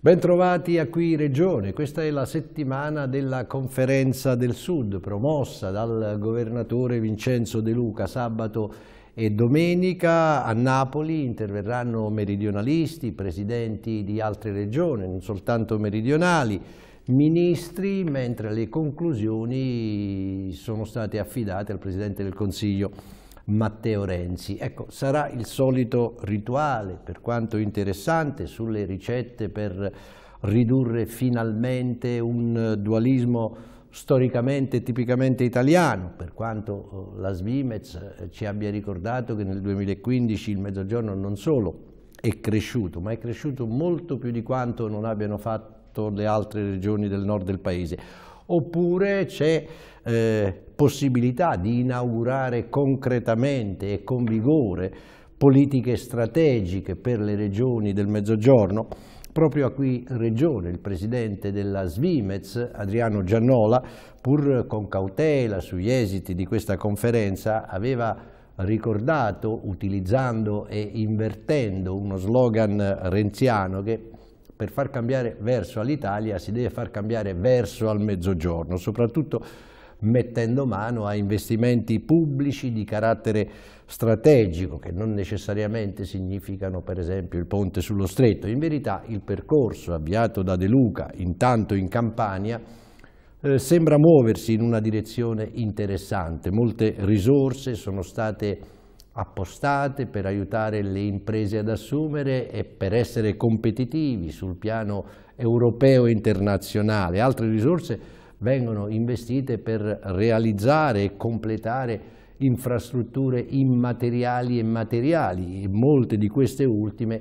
Bentrovati a Qui Regione, questa è la settimana della conferenza del Sud promossa dal governatore Vincenzo De Luca sabato e domenica a Napoli interverranno meridionalisti, presidenti di altre regioni, non soltanto meridionali, ministri, mentre le conclusioni sono state affidate al Presidente del Consiglio Matteo Renzi. Ecco, sarà il solito rituale, per quanto interessante, sulle ricette per ridurre finalmente un dualismo storicamente tipicamente italiano, per quanto eh, la Svimez eh, ci abbia ricordato che nel 2015 il Mezzogiorno non solo è cresciuto, ma è cresciuto molto più di quanto non abbiano fatto le altre regioni del nord del paese. Oppure c'è eh, possibilità di inaugurare concretamente e con vigore politiche strategiche per le regioni del Mezzogiorno. Proprio a qui Regione, il presidente della Svimez, Adriano Giannola, pur con cautela sugli esiti di questa conferenza, aveva ricordato, utilizzando e invertendo uno slogan renziano, che per far cambiare verso all'Italia si deve far cambiare verso al Mezzogiorno, soprattutto mettendo mano a investimenti pubblici di carattere strategico, che non necessariamente significano per esempio il ponte sullo stretto. In verità il percorso avviato da De Luca, intanto in Campania, eh, sembra muoversi in una direzione interessante. Molte risorse sono state appostate per aiutare le imprese ad assumere e per essere competitivi sul piano europeo e internazionale. Altre risorse sono vengono investite per realizzare e completare infrastrutture immateriali e materiali, e molte di queste ultime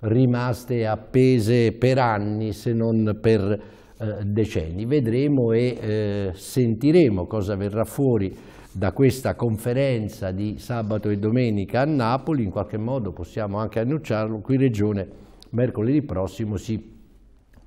rimaste appese per anni se non per eh, decenni. Vedremo e eh, sentiremo cosa verrà fuori da questa conferenza di sabato e domenica a Napoli, in qualche modo possiamo anche annunciarlo, qui Regione mercoledì prossimo si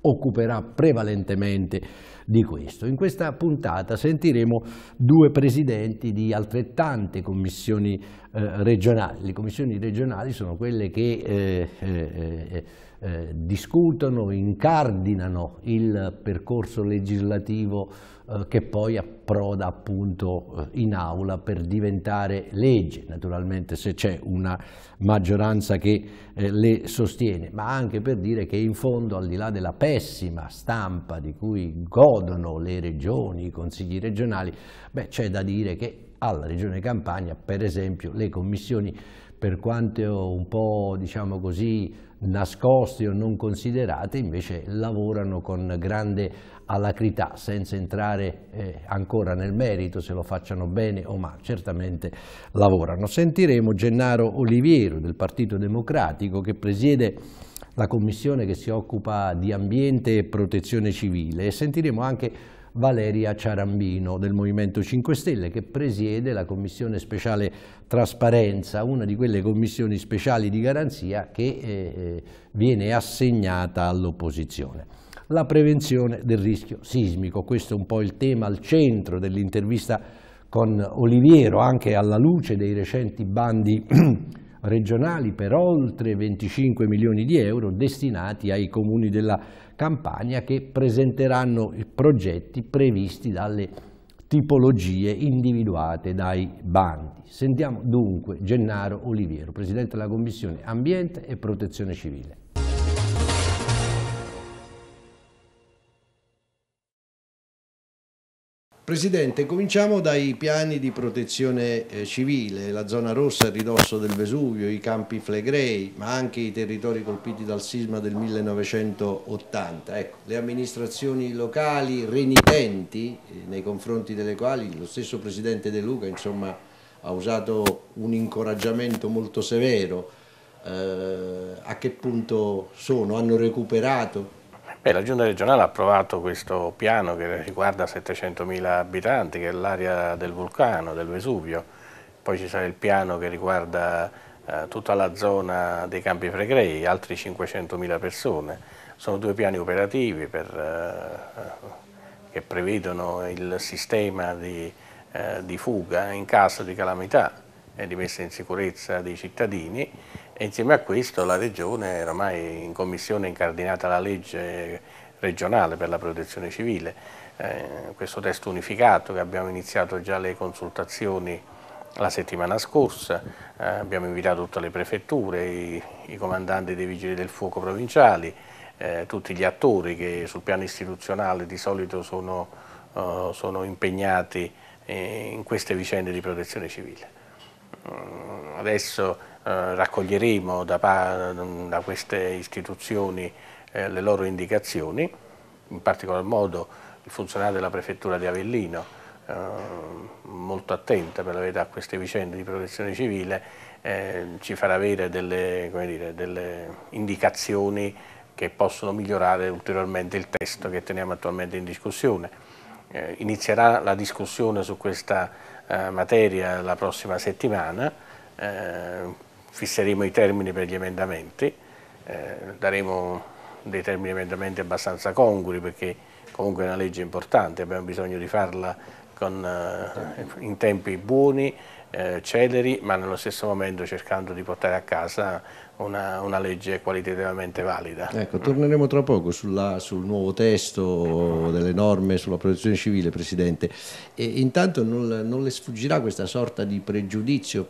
occuperà prevalentemente di questo. In questa puntata sentiremo due presidenti di altrettante commissioni eh, regionali. Le commissioni regionali sono quelle che eh, eh, eh eh, discutono, incardinano il percorso legislativo eh, che poi approda appunto eh, in aula per diventare legge, naturalmente se c'è una maggioranza che eh, le sostiene, ma anche per dire che in fondo al di là della pessima stampa di cui godono le regioni, i consigli regionali, c'è da dire che alla Regione Campania, per esempio, le commissioni, per quanto un po' diciamo così nascosti o non considerati, invece lavorano con grande alacrità, senza entrare eh, ancora nel merito se lo facciano bene o male, certamente lavorano. Sentiremo Gennaro Oliviero del Partito Democratico che presiede la commissione che si occupa di ambiente e protezione civile e sentiremo anche Valeria Ciarambino del Movimento 5 Stelle che presiede la Commissione Speciale Trasparenza, una di quelle commissioni speciali di garanzia che eh, eh, viene assegnata all'opposizione la prevenzione del rischio sismico. Questo è un po' il tema al centro dell'intervista con Oliviero, anche alla luce dei recenti bandi regionali per oltre 25 milioni di euro destinati ai comuni della Campania che presenteranno i progetti previsti dalle tipologie individuate dai bandi. Sentiamo dunque Gennaro Oliviero, Presidente della Commissione Ambiente e Protezione Civile. Presidente, cominciamo dai piani di protezione eh, civile, la zona rossa a ridosso del Vesuvio, i campi flegrei, ma anche i territori colpiti dal sisma del 1980. Ecco, le amministrazioni locali renitenti eh, nei confronti delle quali lo stesso Presidente De Luca insomma, ha usato un incoraggiamento molto severo, eh, a che punto sono? Hanno recuperato? Beh, la Giunta regionale ha approvato questo piano che riguarda 700.000 abitanti, che è l'area del vulcano, del Vesuvio, poi ci sarà il piano che riguarda eh, tutta la zona dei Campi fregrei, altri 500.000 persone. Sono due piani operativi per, eh, eh, che prevedono il sistema di, eh, di fuga in caso di calamità e di messa in sicurezza dei cittadini e insieme a questo la Regione ormai in Commissione incardinata la legge regionale per la protezione civile, eh, questo testo unificato che abbiamo iniziato già le consultazioni la settimana scorsa, eh, abbiamo invitato tutte le prefetture, i, i, comandanti dei vigili del fuoco provinciali, eh, tutti gli attori che sul piano istituzionale di solito sono, uh, sono impegnati eh, in queste vicende di protezione civile. Uh, adesso eh, raccoglieremo da, da, queste istituzioni eh, le loro indicazioni, in particolar modo il funzionario della prefettura di Avellino, eh, molto attenta per la verità a queste vicende di protezione civile, eh, ci farà avere delle, dire, delle, indicazioni che possono migliorare ulteriormente il testo che teniamo attualmente in discussione. Eh, inizierà la discussione su questa eh, materia la prossima settimana, fisseremo i termini per gli emendamenti, eh, daremo dei termini emendamenti abbastanza conguri perché comunque è una legge importante, abbiamo bisogno di farla con, eh, in tempi buoni, eh, celeri, ma nello stesso momento cercando di portare a casa una, una legge qualitativamente valida. Ecco, torneremo tra poco sulla, sul nuovo testo delle norme sulla protezione civile, Presidente. E intanto non, non le sfuggirà questa sorta di pregiudizio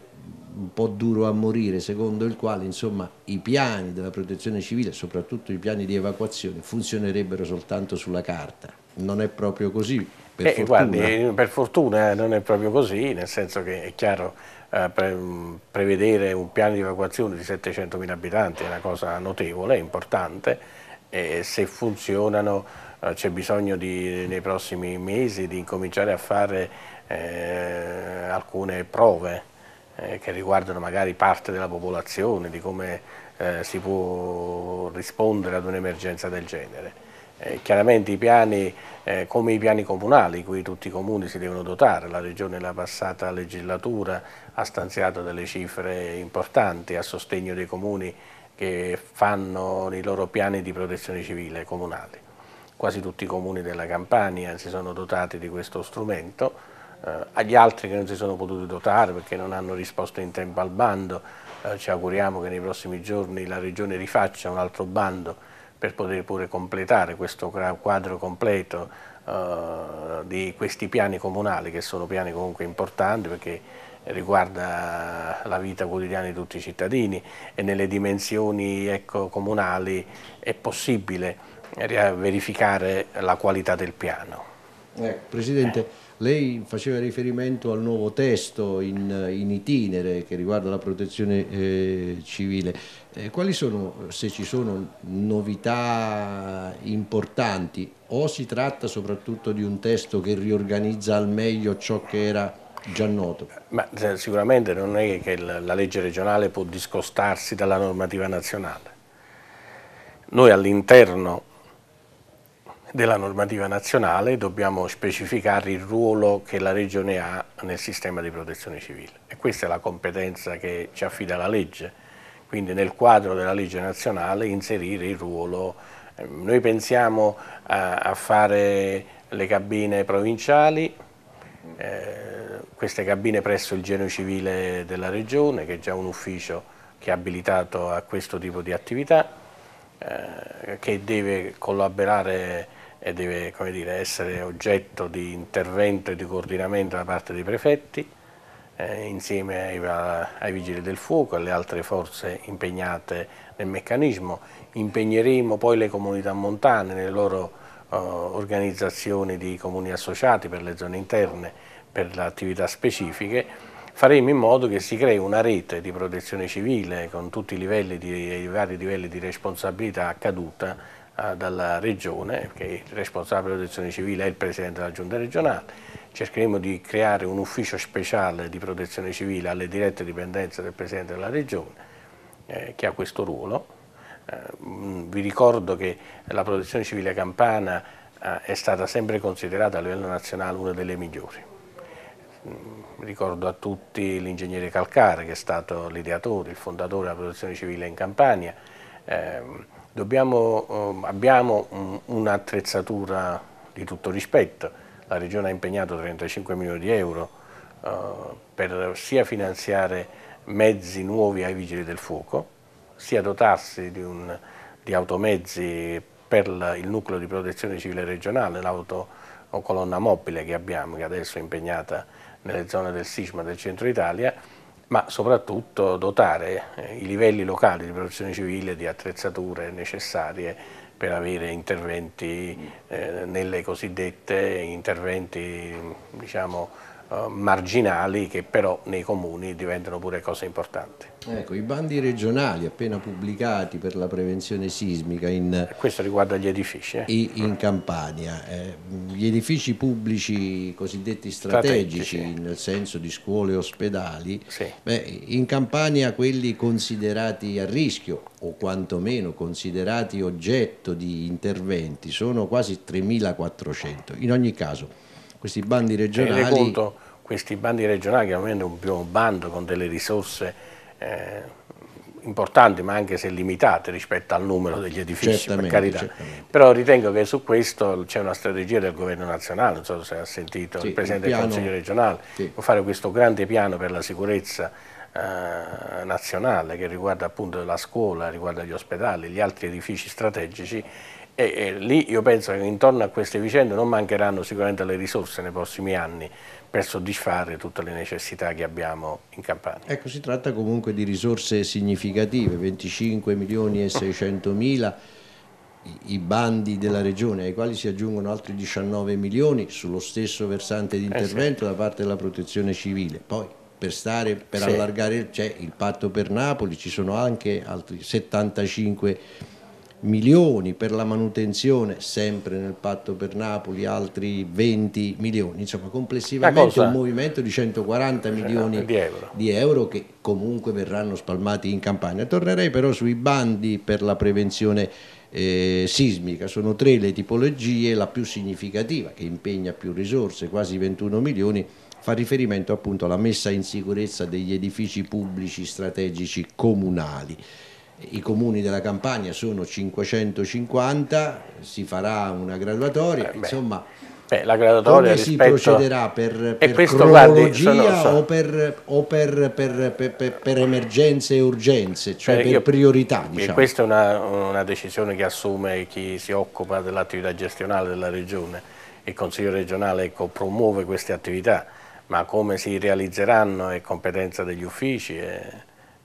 un po' duro a morire, secondo il quale insomma, i piani della protezione civile, soprattutto i piani di evacuazione, funzionerebbero soltanto sulla carta. Non è proprio così. Per, eh, fortuna. Guardi, per fortuna eh, non è proprio così, nel senso che è chiaro eh, mm, prevedere un piano di evacuazione di 700.000 abitanti è una cosa notevole, importante, e se funzionano eh, c'è bisogno di, nei prossimi mesi di incominciare a fare eh, alcune prove eh, che riguardano magari parte della popolazione, di come eh, si può rispondere ad un'emergenza del genere. Eh, chiaramente i piani, eh, come i piani comunali, cui tutti i comuni si devono dotare, la Regione nella passata legislatura ha stanziato delle cifre importanti a sostegno dei comuni che fanno i loro piani di protezione civile comunali. Quasi tutti i comuni della Campania si sono dotati di questo strumento, eh, agli altri che non si sono potuti dotare perché non hanno risposto in tempo al bando, eh, ci auguriamo che nei prossimi giorni la Regione rifaccia un altro bando per poter pure completare questo quadro completo eh, di questi piani comunali che sono piani comunque importanti perché riguarda la vita quotidiana di tutti i cittadini e nelle dimensioni ecco, comunali è possibile verificare la qualità del piano. Presidente, lei faceva riferimento al nuovo testo in, in itinere che riguarda la protezione eh, civile. Eh, quali sono, se ci sono, novità importanti o si tratta soprattutto di un testo che riorganizza al meglio ciò che era già noto? Ma, eh, sicuramente non è che la legge regionale può discostarsi dalla normativa nazionale. Noi all'interno della normativa nazionale dobbiamo specificare il ruolo che la Regione ha nel sistema di protezione civile e questa è la competenza che ci affida la legge, quindi nel quadro della legge nazionale inserire il ruolo, ehm, noi pensiamo a, a fare le cabine provinciali, eh, queste cabine presso il genio civile della Regione che è già un ufficio che è abilitato a questo tipo di attività, eh, che deve collaborare e deve dire, essere oggetto di intervento e di coordinamento da parte dei prefetti eh, insieme ai, ai, Vigili del Fuoco e alle altre forze impegnate nel meccanismo. Impegneremo poi le comunità montane nelle loro eh, organizzazioni di comuni associati per le zone interne, per le attività specifiche faremo in modo che si crei una rete di protezione civile con tutti i, livelli di, i vari livelli di responsabilità accaduta eh, dalla Regione, che è il responsabile della protezione civile, è il Presidente della Giunta regionale. Cercheremo di creare un ufficio speciale di protezione civile alle dirette dipendenze del Presidente della Regione, eh, che ha questo ruolo. Eh, mm, vi ricordo che la protezione civile campana eh, è stata sempre considerata a livello nazionale una delle migliori. Mm, ricordo a tutti l'ingegnere Calcare che è stato l'ideatore, il fondatore della protezione civile in Campania, ehm, Dobbiamo, ehm, abbiamo un'attrezzatura di tutto rispetto, la Regione ha impegnato 35 milioni di euro eh, per sia finanziare mezzi nuovi ai Vigili del Fuoco, sia dotarsi di, un, di automezzi per il nucleo di protezione civile regionale, l'auto colonna mobile che abbiamo, che adesso è impegnata nelle zone del sisma del centro Italia, ma soprattutto dotare eh, i livelli locali di protezione civile di attrezzature necessarie per avere interventi eh, nelle cosiddette interventi diciamo, eh, marginali che però nei comuni diventano pure cose importanti. Ecco, i bandi regionali appena pubblicati per la prevenzione sismica in, Questo riguarda gli edifici. Eh? In Campania, eh, gli edifici pubblici cosiddetti strategici, strategici, nel senso di scuole e ospedali, sì. beh, in Campania quelli considerati a rischio o quantomeno considerati oggetto di interventi sono quasi 3.400. In ogni caso questi bandi regionali. Tenete conto, questi bandi regionali chiaramente è un primo bando con delle risorse eh, importanti ma anche se limitate rispetto al numero degli edifici certamente, per carità certamente. però ritengo che su questo c'è una strategia del governo nazionale non so se ha sentito sì, il Presidente il piano, del Consiglio regionale sì. fare questo grande piano per la sicurezza eh, nazionale che riguarda appunto la scuola, riguarda gli ospedali, gli altri edifici strategici e, e, lì io penso che intorno a queste vicende non mancheranno sicuramente le risorse nei prossimi anni per soddisfare tutte le necessità che abbiamo in Campania. Ecco, si tratta comunque di risorse significative, 25 milioni e 600 mila i bandi della regione ai quali si aggiungono altri 19 milioni sullo stesso versante di intervento eh sì. da parte della protezione civile. Poi per, stare, per sì. allargare c'è il patto per Napoli, ci sono anche altri 75 milioni milioni per la manutenzione, sempre nel patto per Napoli altri 20 milioni, insomma complessivamente un movimento di 140 cioè, milioni di euro. di euro. che comunque verranno spalmati in campagna. Tornerei però sui bandi per la prevenzione eh, sismica, sono tre le tipologie, la più significativa che impegna più risorse, quasi 21 milioni, fa riferimento appunto alla messa in sicurezza degli edifici pubblici strategici comunali i comuni della campagna sono 550, si farà una graduatoria, eh insomma Beh, la graduatoria come rispetto... si procederà per, per cronologia guardi, sono, sono... o, per, o per, per, emergenze e urgenze, cioè eh, per io, priorità? Eh, diciamo. Questa è una, una, decisione che assume chi si occupa dell'attività gestionale della Regione, il Consiglio regionale ecco, promuove queste attività, ma come si realizzeranno è competenza degli uffici e,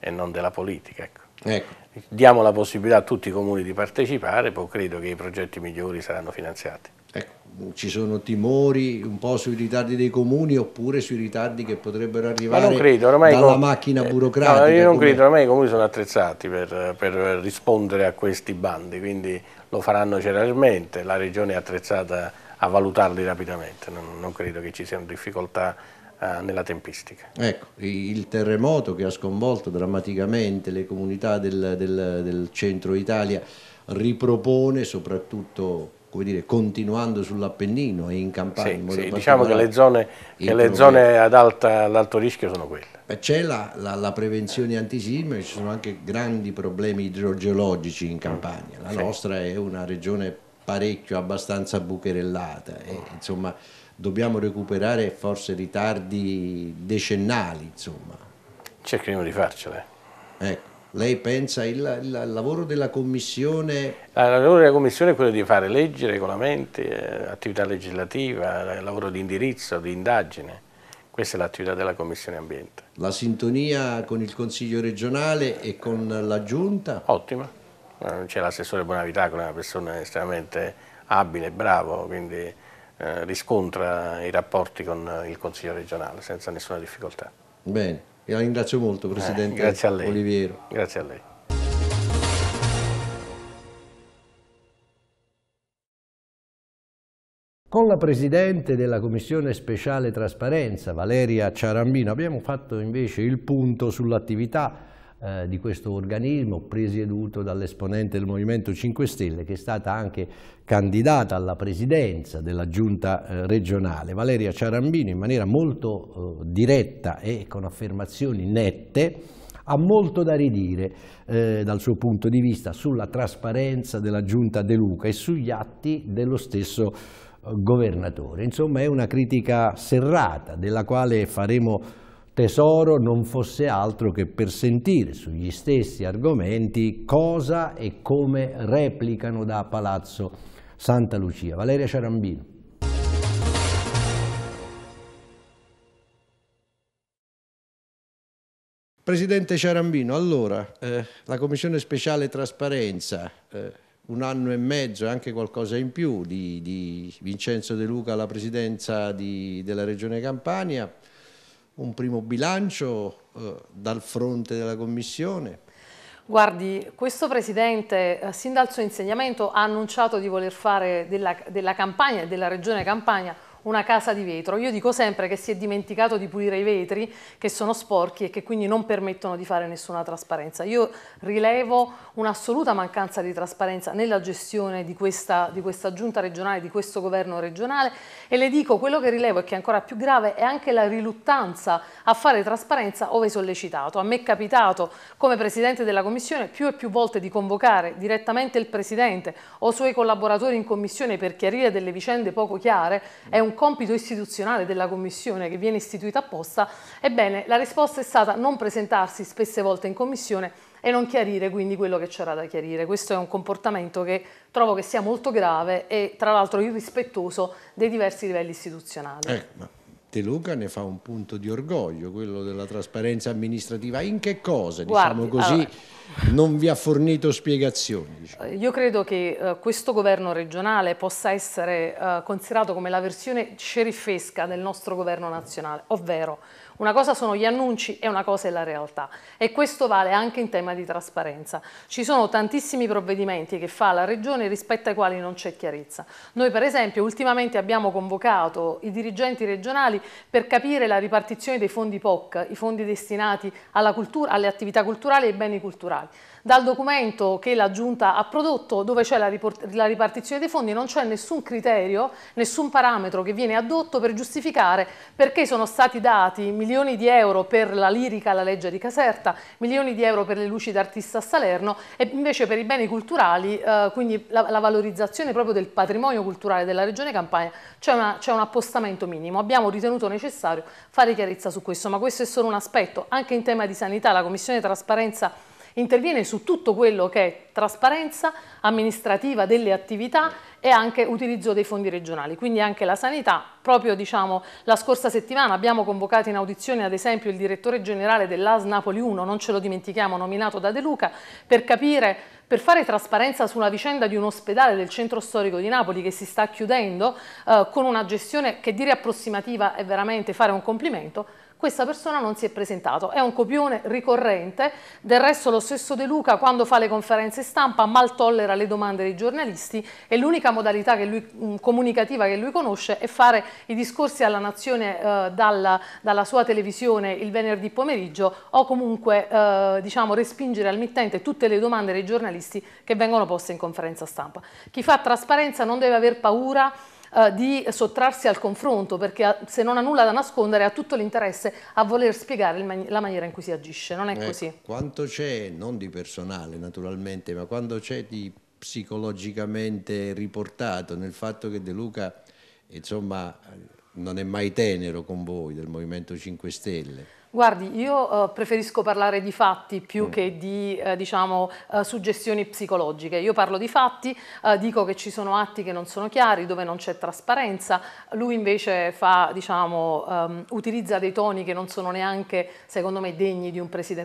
e non della politica. Ecco. Ecco. Diamo la possibilità a tutti i comuni di partecipare, poi credo che i progetti migliori saranno finanziati. Ecco, ci sono timori un po' sui ritardi dei comuni oppure sui ritardi che potrebbero arrivare Ma non credo, ormai dalla com... macchina eh, burocratica? No, io non credo, ormai i comuni sono attrezzati per, per rispondere a questi bandi, quindi lo faranno celermente, la regione è attrezzata a valutarli rapidamente, non, non credo che ci siano difficoltà eh, nella tempistica. Ecco, il terremoto che ha sconvolto drammaticamente le comunità del, del, del centro Italia ripropone soprattutto come dire, continuando sull'Appennino e in Campania. Sì, sì, diciamo che le zone, che le zone ad, alta, ad, alto rischio sono quelle. C'è la, la, la, prevenzione antisismica, ci sono anche grandi problemi idrogeologici in mm, Campania. La sì. nostra è una regione parecchio abbastanza bucherellata. E, insomma, dobbiamo recuperare forse ritardi decennali, insomma. Cercheremo di farcela. Ecco. Lei pensa il, il, il, lavoro della Commissione? Ah, il lavoro della Commissione è quello di fare leggi, regolamenti, eh, attività legislativa, eh, lavoro di indirizzo, di indagine. Questa è l'attività della Commissione Ambiente. La sintonia con il Consiglio regionale e con la Giunta? Ottima. C'è l'assessore Bonavità che è una persona estremamente abile e bravo, quindi eh, riscontra i rapporti con il Consiglio regionale senza nessuna difficoltà. Bene, io ringrazio molto eh, Presidente eh, grazie Oliviero. Grazie a lei. Con la Presidente della Commissione Speciale Trasparenza, Valeria Ciarambino, abbiamo fatto invece il punto sull'attività eh, di questo organismo presieduto dall'esponente del Movimento 5 Stelle che è stata anche candidata alla presidenza della giunta eh, regionale, Valeria Ciarambino in maniera molto eh, diretta e con affermazioni nette ha molto da ridire eh, dal suo punto di vista sulla trasparenza della giunta De Luca e sugli atti dello stesso eh, governatore. Insomma è una critica serrata della quale faremo tesoro non fosse altro che per sentire sugli stessi argomenti cosa e come replicano da Palazzo Santa Lucia. Valeria Ciarambino. Presidente Ciarambino, allora, eh, la Commissione Speciale Trasparenza, eh, un anno e mezzo e anche qualcosa in più di, di, Vincenzo De Luca alla presidenza di, della Regione Campania, un primo bilancio eh, dal fronte della Commissione. Guardi, questo Presidente eh, sin dal suo insegnamento ha annunciato di voler fare della, della Campania e della Regione Campania una casa di vetro. Io dico sempre che si è dimenticato di pulire i vetri che sono sporchi e che quindi non permettono di fare nessuna trasparenza. Io rilevo un'assoluta mancanza di trasparenza nella gestione di questa, di questa giunta regionale, di questo governo regionale e le dico quello che rilevo e che è ancora più grave è anche la riluttanza a fare trasparenza ove sollecitato. A me è capitato come Presidente della Commissione più e più volte di convocare direttamente il Presidente o suoi collaboratori in Commissione per chiarire delle vicende poco chiare, è un compito istituzionale della Commissione che viene istituita apposta, ebbene la risposta è stata non presentarsi spesse volte in Commissione e non chiarire quindi quello che c'era da chiarire. Questo è un comportamento che trovo che sia molto grave e tra l'altro irrispettoso dei diversi livelli istituzionali. Eh, De Luca ne fa un punto di orgoglio, quello della trasparenza amministrativa. In che cosa, diciamo Guardi, diciamo così, allora, non vi ha fornito spiegazioni? Diciamo. Eh, io credo che uh, questo governo regionale possa essere uh, considerato come la versione sceriffesca del nostro governo nazionale, ovvero una cosa sono gli annunci e una cosa è la realtà e questo vale anche in tema di trasparenza. Ci sono tantissimi provvedimenti che fa la Regione rispetto ai quali non c'è chiarezza. Noi per esempio ultimamente abbiamo convocato i dirigenti regionali per capire la ripartizione dei fondi POC, i fondi destinati alla cultura, alle attività culturali e ai beni culturali dal documento che la Giunta ha prodotto dove c'è la, la, ripartizione dei fondi non c'è nessun criterio, nessun parametro che viene adotto per giustificare perché sono stati dati milioni di euro per la lirica alla legge di Caserta, milioni di euro per le luci d'artista a Salerno e invece per i beni culturali, eh, quindi la, la, valorizzazione proprio del patrimonio culturale della Regione Campania, c'è un appostamento minimo. Abbiamo ritenuto necessario fare chiarezza su questo, ma questo è solo un aspetto. Anche in tema di sanità la Commissione Trasparenza interviene su tutto quello che è trasparenza amministrativa delle attività e anche utilizzo dei fondi regionali, quindi anche la sanità. Proprio diciamo, la scorsa settimana abbiamo convocato in audizione ad esempio il direttore generale dell'AS Napoli 1, non ce lo dimentichiamo, nominato da De Luca, per capire, per fare trasparenza sulla vicenda di un ospedale del centro storico di Napoli che si sta chiudendo eh, con una gestione che dire approssimativa è veramente fare un complimento, questa persona non si è presentato. È un copione ricorrente, del resto lo stesso De Luca quando fa le conferenze stampa mal tollera le domande dei giornalisti e l'unica modalità che lui, mm, comunicativa che lui conosce è fare i discorsi alla nazione eh, dalla, dalla, sua televisione il venerdì pomeriggio o comunque eh, diciamo, respingere al mittente tutte le domande dei giornalisti che vengono poste in conferenza stampa. Chi fa trasparenza non deve aver paura eh, di sottrarsi al confronto, perché se non ha nulla da nascondere ha tutto l'interesse a voler spiegare man la maniera in cui si agisce, non è eh, così? Quanto c'è, non di personale naturalmente, ma quanto c'è di psicologicamente riportato nel fatto che De Luca insomma non è mai tenero con voi del Movimento 5 Stelle. Guardi, io eh, preferisco parlare di fatti più mm. che di eh, diciamo, eh, suggestioni psicologiche. Io parlo di fatti, eh, dico che ci sono atti che non sono chiari, dove non c'è trasparenza. Lui invece fa, diciamo, um, utilizza dei toni che non sono neanche, secondo me, degni di,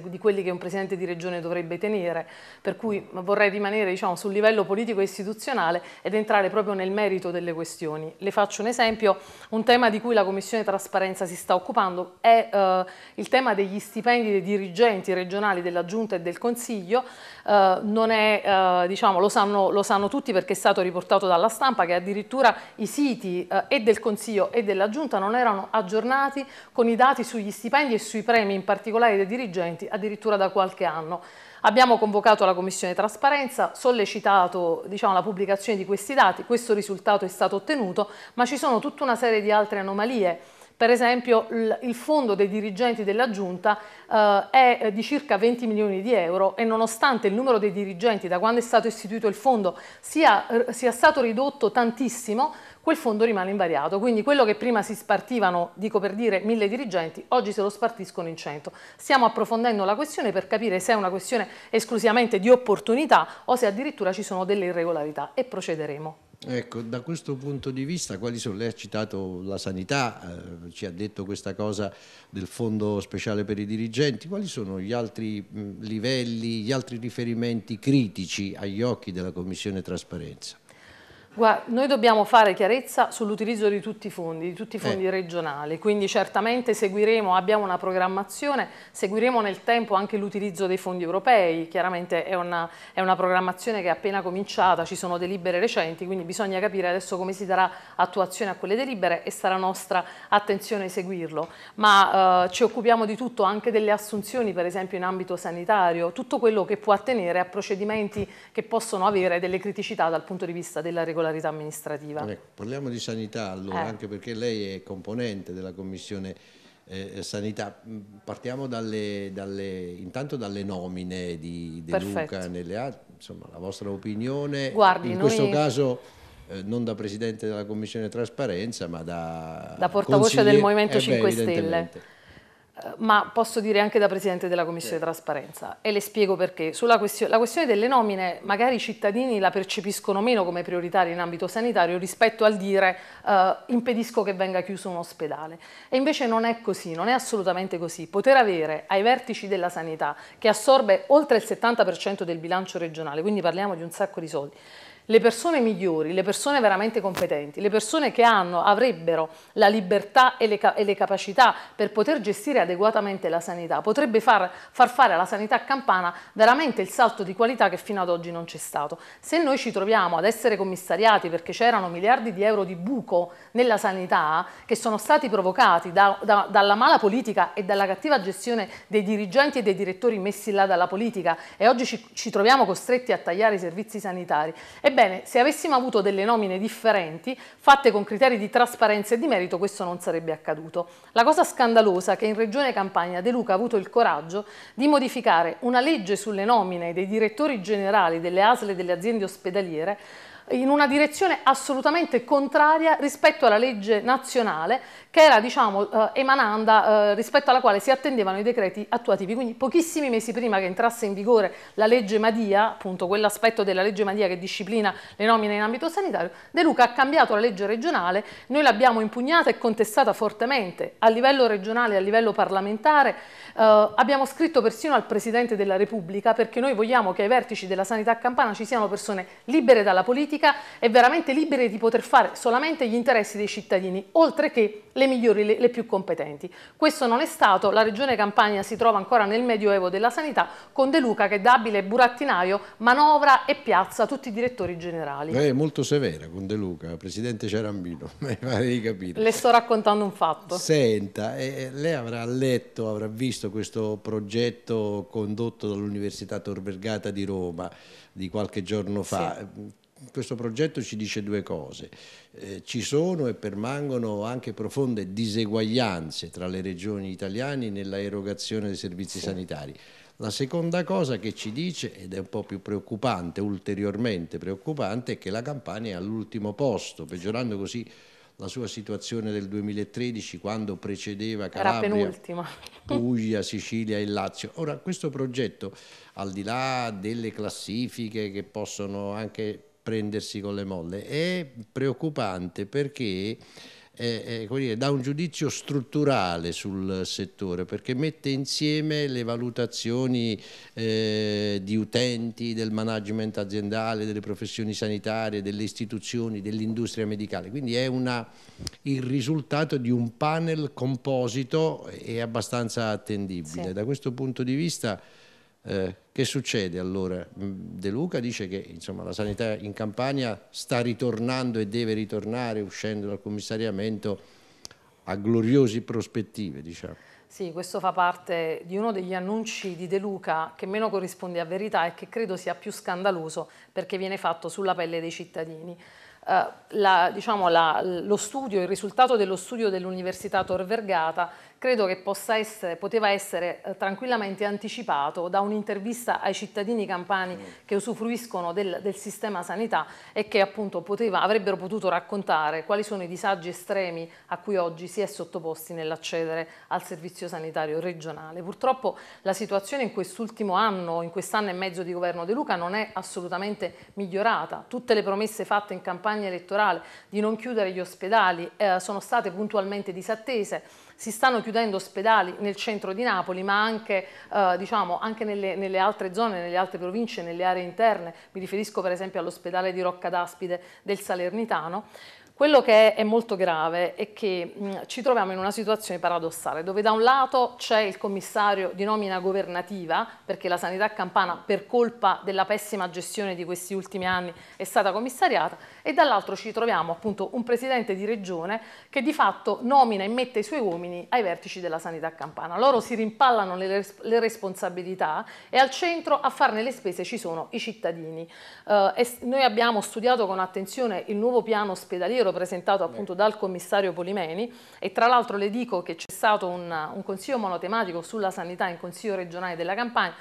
di, quelli che un presidente di regione dovrebbe tenere. Per cui vorrei rimanere diciamo, sul livello politico e istituzionale ed entrare proprio nel merito delle questioni. Le faccio un esempio. Un tema di cui la Commissione Trasparenza si sta occupando è eh, il tema degli stipendi dei dirigenti regionali della Giunta e del Consiglio eh, non è, eh, diciamo, lo sanno, lo sanno, tutti perché è stato riportato dalla stampa che addirittura i siti eh, e del Consiglio e della Giunta non erano aggiornati con i dati sugli stipendi e sui premi in particolare dei dirigenti addirittura da qualche anno. Abbiamo convocato la Commissione Trasparenza, sollecitato diciamo, la pubblicazione di questi dati, questo risultato è stato ottenuto, ma ci sono tutta una serie di altre anomalie per esempio il fondo dei dirigenti della Giunta eh, è eh, di circa 20 milioni di euro e nonostante il numero dei dirigenti da quando è stato istituito il fondo sia, sia stato ridotto tantissimo, quel fondo rimane invariato. Quindi quello che prima si spartivano, dico per dire, mille dirigenti, oggi se lo spartiscono in cento. Stiamo approfondendo la questione per capire se è una questione esclusivamente di opportunità o se addirittura ci sono delle irregolarità e procederemo. Ecco, da questo punto di vista, quali sono? Lei ha citato la sanità, eh, ci ha detto questa cosa del fondo speciale per i dirigenti, quali sono gli altri mm, livelli, gli altri riferimenti critici agli occhi della Commissione Trasparenza? Guarda, noi dobbiamo fare chiarezza sull'utilizzo di tutti i fondi, di tutti i fondi eh. regionali, quindi certamente seguiremo, abbiamo una programmazione, seguiremo nel tempo anche l'utilizzo dei fondi europei, chiaramente è una, è una, programmazione che è appena cominciata, ci sono delibere recenti, quindi bisogna capire adesso come si darà attuazione a quelle delibere e sarà nostra attenzione seguirlo, ma eh, ci occupiamo di tutto, anche delle assunzioni per esempio in ambito sanitario, tutto quello che può attenere a procedimenti che possono avere delle criticità dal punto di vista della regolazione irregolarità amministrativa. Ecco, parliamo di sanità allora, eh. anche perché lei è componente della Commissione eh, eh sanità. Mm, partiamo dalle, dalle, intanto dalle nomine di De Perfetto. Luca nelle, insomma, la vostra opinione Guardi, in noi... questo caso eh, non da presidente della Commissione Trasparenza, ma da, da portavoce del Movimento eh, 5 beh, Stelle ma posso dire anche da Presidente della Commissione yeah. Trasparenza e le spiego perché. Sulla question la questione delle nomine magari i cittadini la percepiscono meno come prioritaria in ambito sanitario rispetto al dire eh, impedisco che venga chiuso un ospedale e invece non è così, non è assolutamente così. Poter avere ai vertici della sanità che assorbe oltre il 70% del bilancio regionale, quindi parliamo di un sacco di soldi, le persone migliori, le persone veramente competenti, le persone che hanno, avrebbero la libertà e le, e le, capacità per poter gestire adeguatamente la sanità, potrebbe far, far fare alla sanità campana veramente il salto di qualità che fino ad oggi non c'è stato. Se noi ci troviamo ad essere commissariati perché c'erano miliardi di euro di buco nella sanità che sono stati provocati da, da, dalla mala politica e dalla cattiva gestione dei dirigenti e dei direttori messi là dalla politica e oggi ci, ci troviamo costretti a tagliare i servizi sanitari, Ebbene, Ebbene, se avessimo avuto delle nomine differenti, fatte con criteri di trasparenza e di merito, questo non sarebbe accaduto. La cosa scandalosa è che in Regione Campania De Luca ha avuto il coraggio di modificare una legge sulle nomine dei direttori generali delle ASL e delle aziende ospedaliere in una direzione assolutamente contraria rispetto alla legge nazionale che era diciamo, eh, emananda eh, rispetto alla quale si attendevano i decreti attuativi. Quindi pochissimi mesi prima che entrasse in vigore la legge Madia, appunto quell'aspetto della legge Madia che disciplina le nomine in ambito sanitario, De Luca ha cambiato la legge regionale, noi l'abbiamo impugnata e contestata fortemente a livello regionale e a livello parlamentare, eh, abbiamo scritto persino al Presidente della Repubblica perché noi vogliamo che ai vertici della sanità campana ci siano persone libere dalla politica, politica è veramente libera di poter fare solamente gli interessi dei cittadini, oltre che le migliori, le, le più competenti. Questo non è stato, la Regione Campania si trova ancora nel medioevo della sanità, con De Luca che da abile burattinaio manovra e piazza tutti i direttori generali. È molto severa con De Luca, Presidente Cerambino, mi pare di capire. Le sto raccontando un fatto. Senta, eh, lei avrà letto, avrà visto questo progetto condotto dall'Università Tor Vergata di Roma di qualche giorno fa. Sì questo progetto ci dice due cose. Eh, ci sono e permangono anche profonde diseguaglianze tra le regioni italiane nella erogazione dei servizi sì. sanitari. La seconda cosa che ci dice, ed è un po' più preoccupante, ulteriormente preoccupante, è che la Campania è all'ultimo posto, peggiorando così la sua situazione del 2013 quando precedeva Calabria, Puglia, Sicilia e Lazio. Ora questo progetto, al di là delle classifiche che possono anche prendersi con le molle. È preoccupante perché eh, eh, dà un giudizio strutturale sul settore perché mette insieme le valutazioni eh, di utenti, del management aziendale, delle professioni sanitarie, delle istituzioni, dell'industria medicale. Quindi è una, il risultato di un panel composito e eh, abbastanza attendibile. Sì. Da questo punto di vista eh, che succede allora? Mm, De Luca dice che insomma, la sanità in Campania sta ritornando e deve ritornare uscendo dal commissariamento a gloriosi prospettive. Diciamo. Sì, questo fa parte di uno degli annunci di De Luca che meno corrisponde a verità e che credo sia più scandaloso perché viene fatto sulla pelle dei cittadini. Uh, la, diciamo, la, lo studio, il risultato dello studio dell'Università Tor Vergata credo che essere, poteva essere eh, tranquillamente anticipato da un'intervista ai cittadini campani mm. che usufruiscono del, del, sistema sanità e che appunto poteva, avrebbero potuto raccontare quali sono i disagi estremi a cui oggi si è sottoposti nell'accedere al servizio sanitario regionale. Purtroppo la situazione in quest'ultimo anno, in quest'anno e mezzo di governo De Luca non è assolutamente migliorata. Tutte le promesse fatte in campagna elettorale di non chiudere gli ospedali eh, sono state puntualmente disattese si stanno chiudendo ospedali nel centro di Napoli, ma anche, eh, diciamo, anche nelle, nelle, altre zone, nelle altre province, nelle aree interne. Mi riferisco per esempio all'ospedale di Rocca d'Aspide del Salernitano. Quello che è molto grave è che mh, mm, ci troviamo in una situazione paradossale, dove da un lato c'è il commissario di nomina governativa, perché la sanità campana per colpa della pessima gestione di questi ultimi anni è stata commissariata, e dall'altro ci troviamo appunto un presidente di regione che di fatto nomina e mette i suoi uomini ai vertici della sanità campana. Loro si rimpallano le, le responsabilità e al centro a farne le spese ci sono i cittadini. Eh, noi abbiamo studiato con attenzione il nuovo piano ospedaliero presentato appunto dal commissario Polimeni e tra l'altro le dico che c'è stato un, un consiglio monotematico sulla sanità in consiglio regionale della campagna.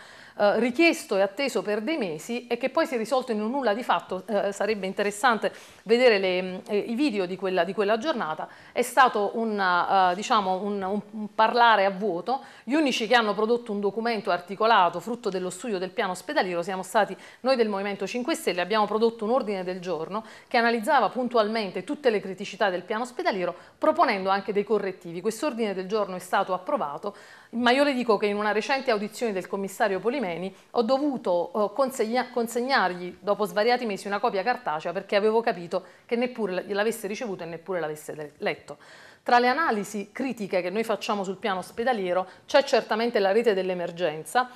Eh, richiesto e atteso per dei mesi e che poi si è risolto in un nulla di fatto, eh, sarebbe interessante vedere le, mm, eh, i video di quella, di quella, giornata, è stato una, eh, diciamo un, un, un parlare a vuoto, gli unici che hanno prodotto un documento articolato frutto dello studio del piano ospedaliero siamo stati noi del Movimento 5 Stelle, abbiamo prodotto un ordine del giorno che analizzava puntualmente tutte le criticità del piano ospedaliero proponendo anche dei correttivi. Quest'ordine del giorno è stato approvato ma io le dico che in una recente audizione del commissario Polimeni ho dovuto eh, consegna consegnargli dopo svariati mesi una copia cartacea perché avevo capito che neppure l'avesse ricevuto e neppure l'avesse letto. Tra le analisi critiche che noi facciamo sul piano ospedaliero c'è certamente la rete dell'emergenza,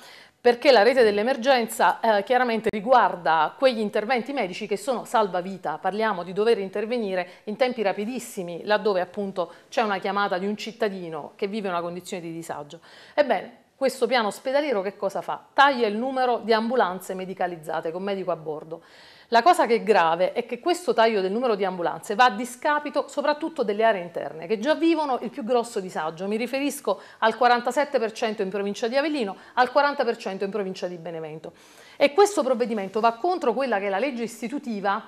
perché la rete dell'emergenza eh, chiaramente riguarda quegli interventi medici che sono salvavita, parliamo di dover intervenire in tempi rapidissimi laddove appunto c'è una chiamata di un cittadino che vive una condizione di disagio. Ebbene, questo piano ospedaliero che cosa fa? Taglia il numero di ambulanze medicalizzate con medico a bordo. La cosa che è grave è che questo taglio del numero di ambulanze va a discapito soprattutto delle aree interne, che già vivono il più grosso disagio. Mi riferisco al 47% in provincia di Avellino, al 40% in provincia di Benevento. E questo provvedimento va contro quella che è la legge istitutiva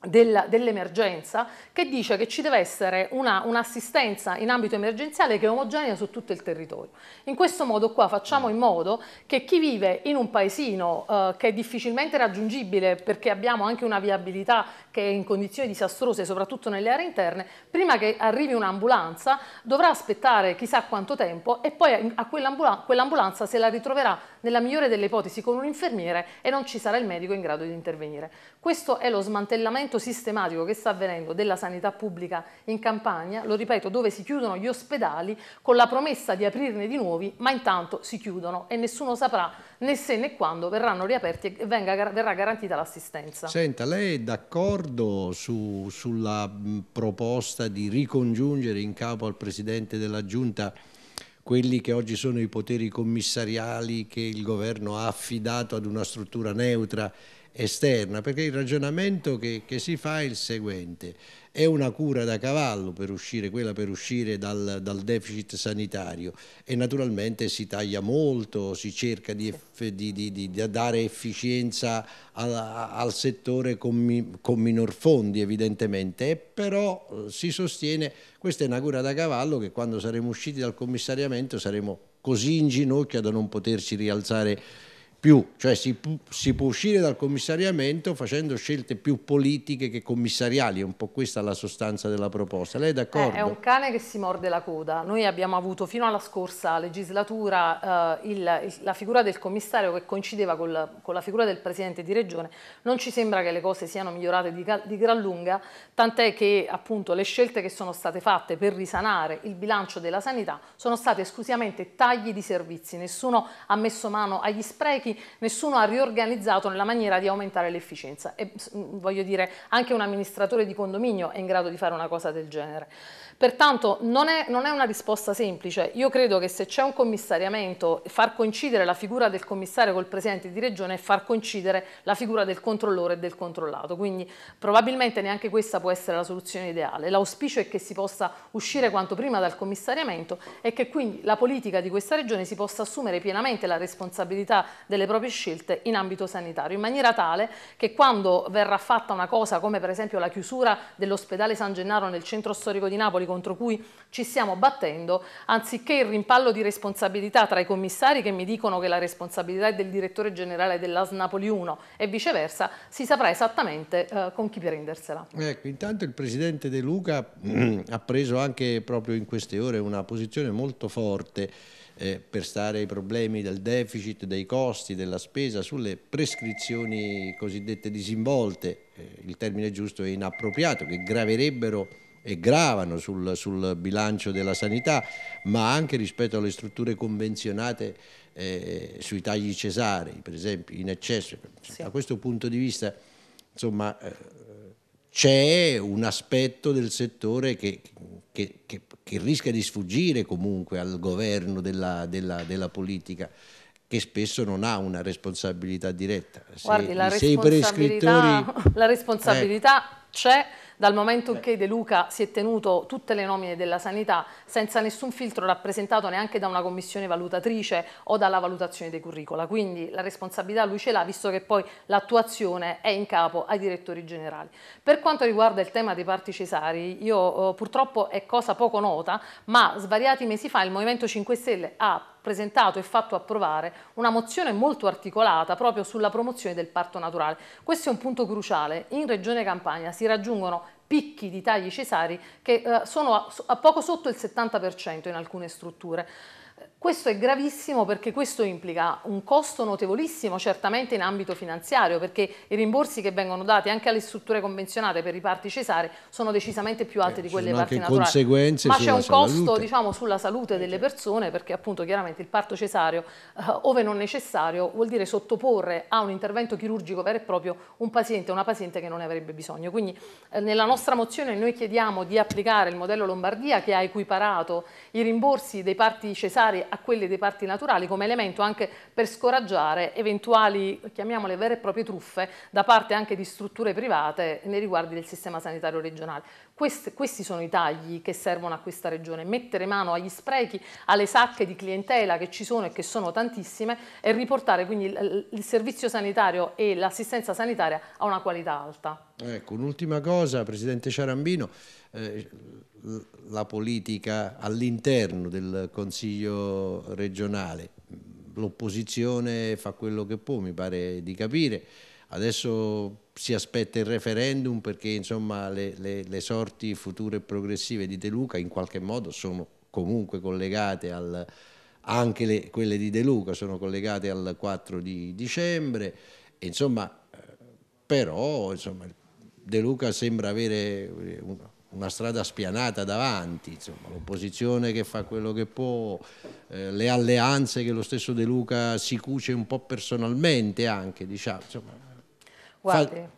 dell'emergenza che dice che ci deve essere un'assistenza in ambito emergenziale che è omogenea su tutto il territorio. In questo modo qua facciamo in modo che chi vive in un paesino eh, che è difficilmente raggiungibile perché abbiamo anche una viabilità che è in condizioni disastrose soprattutto nelle aree interne, prima che arrivi un'ambulanza dovrà aspettare chissà quanto tempo e poi a quell'ambulanza quell se la ritroverà nella migliore delle ipotesi con un infermiere e non ci sarà il medico in grado di intervenire. Questo è lo smantellamento declassamento sistematico che sta avvenendo della sanità pubblica in Campania, lo ripeto, dove si chiudono gli ospedali con la promessa di aprirne di nuovi, ma intanto si chiudono e nessuno saprà né se né quando verranno riaperti e venga, verrà garantita l'assistenza. Senta, lei è d'accordo su, sulla proposta di ricongiungere in capo al Presidente della Giunta quelli che oggi sono i poteri commissariali che il governo ha affidato ad una struttura neutra esterna, perché il ragionamento che, che, si fa è il seguente, è una cura da cavallo per uscire, quella per uscire dal, dal deficit sanitario e naturalmente si taglia molto, si cerca di, di, di, di dare efficienza al, al settore con, mi, con, minor fondi evidentemente, e però eh, si sostiene, questa è una cura da cavallo che quando saremo usciti dal commissariamento saremo così in ginocchio da non poterci rialzare più, cioè si, si, può uscire dal commissariamento facendo scelte più politiche che commissariali, è un po' questa la sostanza della proposta. Lei è d'accordo? Eh, è un cane che si morde la coda. Noi abbiamo avuto fino alla scorsa legislatura eh, il, il, la figura del commissario che coincideva col, con la figura del presidente di regione. Non ci sembra che le cose siano migliorate di, di gran lunga, tant'è che appunto le scelte che sono state fatte per risanare il bilancio della sanità sono state esclusivamente tagli di servizi, nessuno ha messo mano agli sprechi vecchi nessuno ha riorganizzato nella maniera di aumentare l'efficienza e mm, voglio dire anche un amministratore di condominio è in grado di fare una cosa del genere. Pertanto non è, non è una risposta semplice. Io credo che se c'è un commissariamento, far coincidere la figura del commissario col presidente di regione è far coincidere la figura del controllore e del controllato. Quindi probabilmente neanche questa può essere la soluzione ideale. L'auspicio è che si possa uscire quanto prima dal commissariamento e che quindi la politica di questa regione si possa assumere pienamente la responsabilità delle proprie scelte in ambito sanitario, in maniera tale che quando verrà fatta una cosa come per esempio la chiusura dell'ospedale San Gennaro nel centro storico di Napoli contro cui ci stiamo battendo, anziché il rimpallo di responsabilità tra i commissari che mi dicono che la responsabilità è del direttore generale dell'AS Napoli 1 e viceversa, si saprà esattamente eh, con chi prendersela. Ecco, intanto il Presidente De Luca mm, ha preso anche proprio in queste ore una posizione molto forte eh, per stare ai problemi del deficit, dei costi, della spesa, sulle prescrizioni cosiddette disinvolte, eh, il termine giusto è inappropriato, che graverebbero e gravano sul, sul, bilancio della sanità, ma anche rispetto alle strutture convenzionate eh, sui tagli cesarei, per esempio, in eccesso. Sì. Da questo punto di vista, insomma, eh, c'è un aspetto del settore che, che, che, che, rischia di sfuggire comunque al governo della, della, della politica che spesso non ha una responsabilità diretta. Se, Guardi, la, responsabilità, la responsabilità, eh. c'è, dal momento Beh. che De Luca si è tenuto tutte le nomine della sanità senza nessun filtro rappresentato neanche da una commissione valutatrice o dalla valutazione dei curricula. Quindi la responsabilità lui ce l'ha, visto che poi l'attuazione è in capo ai direttori generali. Per quanto riguarda il tema dei parti cesari, io eh, purtroppo è cosa poco nota, ma svariati mesi fa il Movimento 5 Stelle ha presentato e fatto approvare una mozione molto articolata proprio sulla promozione del parto naturale. Questo è un punto cruciale. In Regione Campania si raggiungono picchi di tagli cesari che eh, sono a, a poco sotto il 70% in alcune strutture. Questo è gravissimo perché questo implica un costo notevolissimo certamente in ambito finanziario perché i rimborsi che vengono dati anche alle strutture convenzionate per i parti cesare sono decisamente più alti eh, di quelle parti naturali. Ma c'è un costo diciamo, sulla salute delle eh, certo. persone perché appunto chiaramente il parto cesareo eh, ove non necessario vuol dire sottoporre a un intervento chirurgico vero e proprio un paziente o una paziente che non ne avrebbe bisogno. Quindi eh, nella nostra mozione noi chiediamo di applicare il modello Lombardia che ha equiparato i rimborsi dei parti cesari a quelli dei parti naturali come elemento anche per scoraggiare eventuali, chiamiamole vere e proprie truffe da parte anche di strutture private nei riguardi del sistema sanitario regionale. Questi, questi sono i tagli che servono a questa regione, mettere mano agli sprechi, alle sacche di clientela che ci sono e che sono tantissime e riportare quindi il, il servizio sanitario e l'assistenza sanitaria a una qualità alta. Ecco, un'ultima cosa, Presidente Ciarambino, eh, la politica all'interno del Consiglio regionale, l'opposizione fa quello che può, mi pare di capire, Adesso si aspetta il referendum perché insomma, le, le, le, sorti future e progressive di De Luca in qualche modo sono comunque collegate al, anche le, quelle di De Luca sono collegate al 4 di dicembre, insomma, eh, però insomma, De Luca sembra avere eh, una, una strada spianata davanti, l'opposizione che fa quello che può, eh, le alleanze che lo stesso De Luca si cuce un po' personalmente anche, diciamo, insomma, Guardi,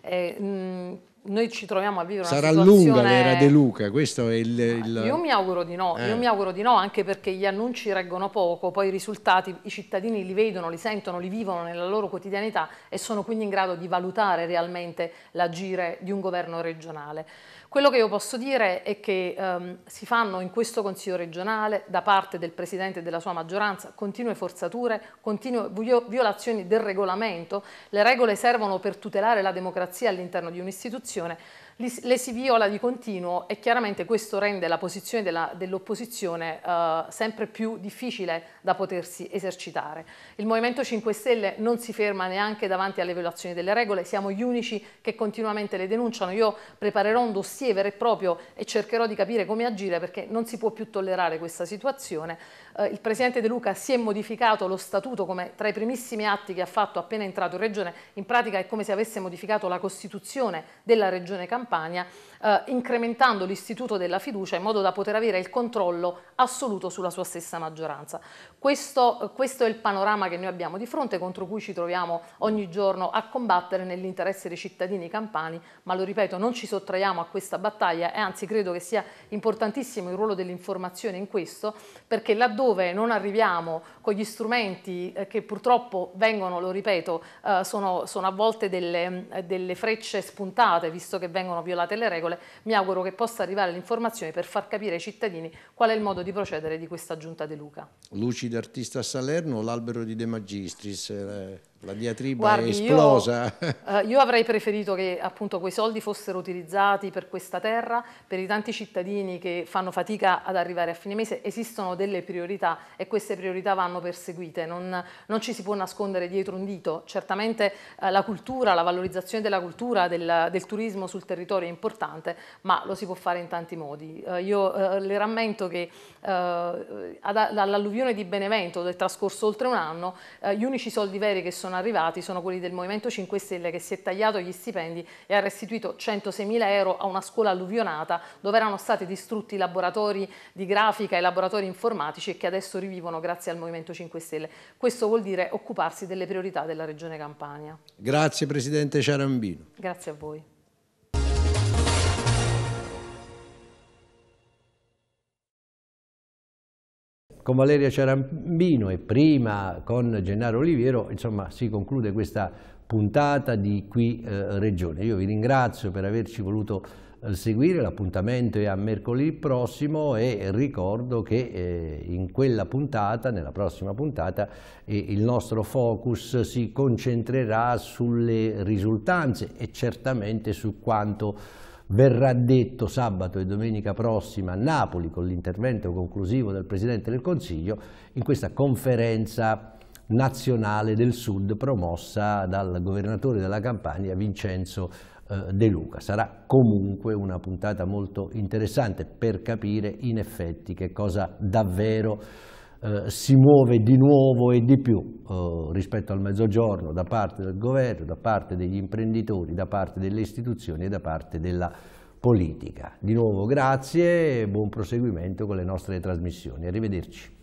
eh, mh, mm, noi ci troviamo a vivere Sarà una situazione... Sarà lunga l'era De Luca, questo è il... Ah, il... Io, mi auguro di no, eh. io mi auguro di no anche perché gli annunci reggono poco, poi i risultati i cittadini li vedono, li sentono, li vivono nella loro quotidianità e sono quindi in grado di valutare realmente l'agire di un governo regionale. Quello che io posso dire è che ehm, si fanno in questo Consiglio regionale da parte del Presidente e della sua maggioranza continue forzature, continue violazioni del regolamento, le regole servono per tutelare la democrazia all'interno di un'istituzione, le si viola di continuo e chiaramente questo rende la posizione dell'opposizione eh, sempre più difficile da potersi esercitare. Il Movimento 5 Stelle non si ferma neanche davanti alle violazioni delle regole, siamo gli unici che continuamente le denunciano. Io preparerò un dossier vero e proprio e cercherò di capire come agire perché non si può più tollerare questa situazione eh, il Presidente De Luca si è modificato lo statuto come tra i primissimi atti che ha fatto appena entrato in Regione, in pratica è come se avesse modificato la Costituzione della Regione Campania eh, incrementando l'istituto della fiducia in modo da poter avere il controllo assoluto sulla sua stessa maggioranza. Questo, questo è il panorama che noi abbiamo di fronte, contro cui ci troviamo ogni giorno a combattere nell'interesse dei cittadini campani, ma lo ripeto, non ci sottraiamo a questa battaglia e anzi credo che sia importantissimo il ruolo dell'informazione in questo, perché laddove non arriviamo con gli strumenti eh, che purtroppo vengono, lo ripeto, eh, sono, sono, a volte delle, mm, delle frecce spuntate, visto che vengono violate le regole, quale mi auguro che possa arrivare l'informazione per far capire ai cittadini qual è il modo di procedere di questa giunta De Luca. Lucida artista a Salerno, l'albero di De Magistris. Eh la diatriba Guardi, è esplosa. Io, eh, io, avrei preferito che appunto quei soldi fossero utilizzati per questa terra, per i tanti cittadini che fanno fatica ad arrivare a fine mese, esistono delle priorità e queste priorità vanno perseguite, non, non ci si può nascondere dietro un dito, certamente eh, la cultura, la valorizzazione della cultura, del, del, turismo sul territorio è importante, ma lo si può fare in tanti modi. Eh, io eh, le rammento che eh, dall'alluvione di Benevento del trascorso oltre un anno, eh, gli unici soldi veri che sono sono arrivati sono quelli del Movimento 5 Stelle che si è tagliato gli stipendi e ha restituito 106.000 euro a una scuola alluvionata dove erano stati distrutti i laboratori di grafica e i laboratori informatici e che adesso rivivono grazie al Movimento 5 Stelle. Questo vuol dire occuparsi delle priorità della Regione Campania. Grazie Presidente Ciarambino. Grazie a voi. con Valeria Ciarambino e prima con Gennaro Oliviero, insomma si conclude questa puntata di Qui eh, Regione. Io vi ringrazio per averci voluto eh, seguire, l'appuntamento è a mercoledì prossimo e ricordo che eh, in quella puntata, nella prossima puntata, eh, il nostro focus si concentrerà sulle risultanze e certamente su quanto verrà detto sabato e domenica prossima a Napoli con l'intervento conclusivo del Presidente del Consiglio in questa conferenza nazionale del Sud promossa dal governatore della Campania Vincenzo eh, De Luca. Sarà comunque una puntata molto interessante per capire in effetti che cosa davvero eh, si muove di nuovo e di più eh, rispetto al mezzogiorno da parte del governo, da parte degli imprenditori, da parte delle istituzioni e da parte della politica. Di nuovo grazie e buon proseguimento con le nostre trasmissioni. Arrivederci.